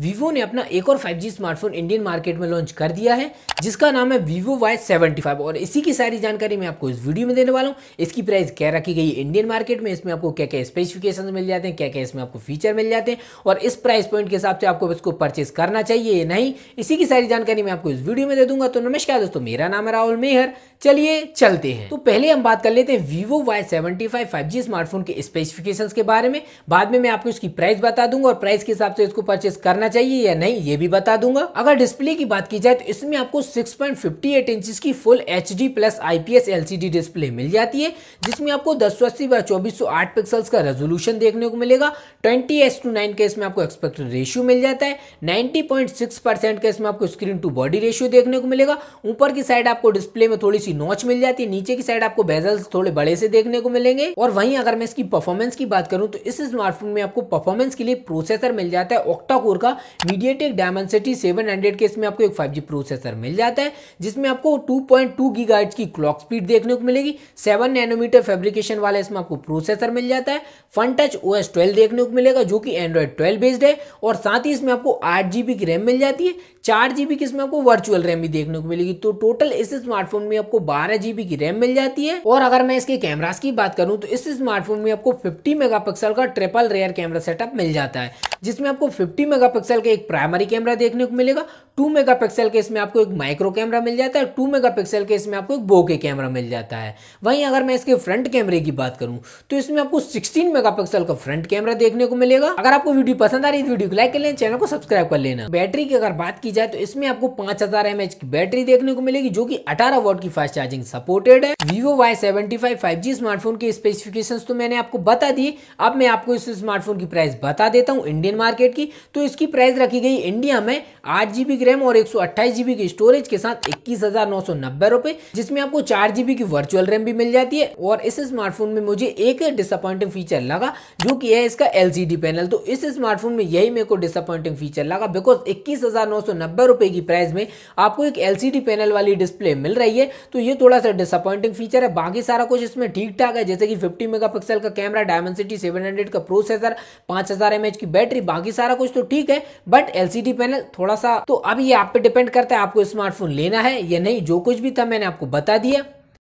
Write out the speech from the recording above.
Vivo ने अपना एक और 5G स्मार्टफोन इंडियन मार्केट में लॉन्च कर दिया है जिसका नाम है वीवो वाई सेवेंटी और इसी की सारी जानकारी मैं आपको इस वीडियो में देने वाला हूँ इसकी प्राइस क्या रखी गई है इंडियन मार्केट में इसमें आपको क्या क्या स्पेसिफिकेशन मिल जाते हैं क्या क्या इसमें आपको फीचर मिल जाते हैं और इस प्राइस पॉइंट के हिसाब से आपको इसको परचेज करना चाहिए या नहीं इसी की सारी जानकारी मैं आपको इस वीडियो में दे दूंगा तो नमस्कार दोस्तों मेरा नाम है राहुल मेहर चलिए चलते हैं तो पहले हम बात कर लेते हैं वीवो वाई सेवेंटी स्मार्टफोन के स्पेसिफिकेशन के बारे में बाद में मैं आपको इसकी प्राइस बता दूंगा और प्राइस के हिसाब से इसको परचेज करना होना चाहिए या नहीं ये भी बता दूंगा अगर डिस्प्ले की बात की जाए तो इसमें आपको 6.58 इंचेस की full H plus IPS LCD display मिल जाती है जिसमें आपको दस सौ अस्सी बाई चौबीस आठ पिक्सल्स का रेजोल्यूशन देखने को मिलेगा ट्वेंटी एस टू नाइन के इसमें आपको एक्सपेक्टेड रेशियो मिल जाता है नाइनटी पॉइंट का इसमें आपको स्क्रीन टू बॉडी रेशियो देखने को मिलेगा ऊपर की साइड आपको डिस्प्ले में थोड़ी सी नॉच मिल जाती है नीचे की साइड आपको बेजल थोड़े बड़े से देखने को मिलेंगे और वहीं अगर मैं इसकी परफॉर्मेंस की बात करूं तो इस स्मार्टफोन में आपको परफॉर्मेंस के लिए प्रोसेसर मिल जाता है ऑक्टा कोर का मीडियाटेक डायमेंसिटी सेवन हंड्रेड के इसमें आपको एक फाइव जी प्रोसेसर मिल जाता है जिसमें आपको टू पॉइंट टू गीगाहर्ट्ज की क्लॉक स्पीड देखने को मिलेगी सेवन नैनोमीटर फैब्रिकेशन वाला इसमें आपको प्रोसेसर मिल जाता है Funtouch O S twelve देखने को मिलेगा जो कि एंड्रॉयड ट्वेल्व बेस्ड है और साथ ही इसमें आपको आठ जीबी की रैम मिल जाती है चार जीबी की इसमें आपको वर्चुअल रैम भी देखने को मिलेगी तो टोटल इस स्मार्टफोन में आपको बारह जीबी की रैम मिल जाती है और अगर मैं इसके कैमरास की बात करूं तो इस स्मार्टफोन में आपको 50 मेगापिक्सल का ट्रिपल रेयर कैमरा सेटअप मिल जाता है जिसमें आपको 50 मेगा मेगापिक्सल का एक प्राइमरी कैमरा देखने को मिलेगा टू मेगापिक्सल के इसमें आपको एक माइक्रो कैमरा मिल जाता है टू मेगापिक्सल के इसमें आपको एक बोके कैमरा मिल जाता है वहीं अगर मैं इसके फ्रंट कैमरे की बात करूं तो इसमें आपको 16 मेगापिक्सल का फ्रंट कैमरा देखने को मिलेगा अगर आपको वीडियो पसंद आ रही है तो वीडियो को लाइक कर लेना चैनल को सब्सक्राइब कर लेना बैटरी की अगर बात की जाए तो इसमें आपको पांच हजार की बैटरी देखने को मिलेगी जो की अठारह वोट की फास्ट चार्जिंग सपोर्टेड है वीवो वाई सेवेंटी स्मार्टफोन के स्पेसिफिकेशन तो मैंने आपको बता दिए अब मैं आपको इस स्मार्टफोन की प्राइस बता देता हूँ इंडियन मार्केट की तो इसकी प्राइस रखी गई इंडिया में आठ जीबी रैम और एक सौ की स्टोरेज के साथ इक्कीस हजार नौ सौ नब्बे रुपए जिसमें आपको चार जीबी की वर्चुअल रैम भी मिल जाती है और इस स्मार्टफोन में मुझे एक डिसअपॉइंटिंग फीचर लगा जो कि है इसका एलसीडी पैनल तो इस स्मार्टफोन में यही मेरे को डिसअपॉइंटिंग फीचर लगा बिकॉज इक्कीस हजार नौ सौ नब्बे रुपए की प्राइस में आपको एक एल पैनल वाली डिस्प्ले मिल रही है तो ये थोड़ा सा डिसअपॉइंटिंग फीचर है बाकी सारा कुछ इसमें ठीक ठाक है जैसे कि फिफ्टी मेगा का कैमरा डायमेंसिटी 700 का प्रोसेसर पांच एमएच की बैटरी बाकी सारा कुछ तो ठीक है है बट एलसीडी पैनल थोड़ा सा तो अब ये आप पे डिपेंड करता है आपको स्मार्टफोन लेना है या नहीं जो कुछ भी था मैंने आपको बता दिया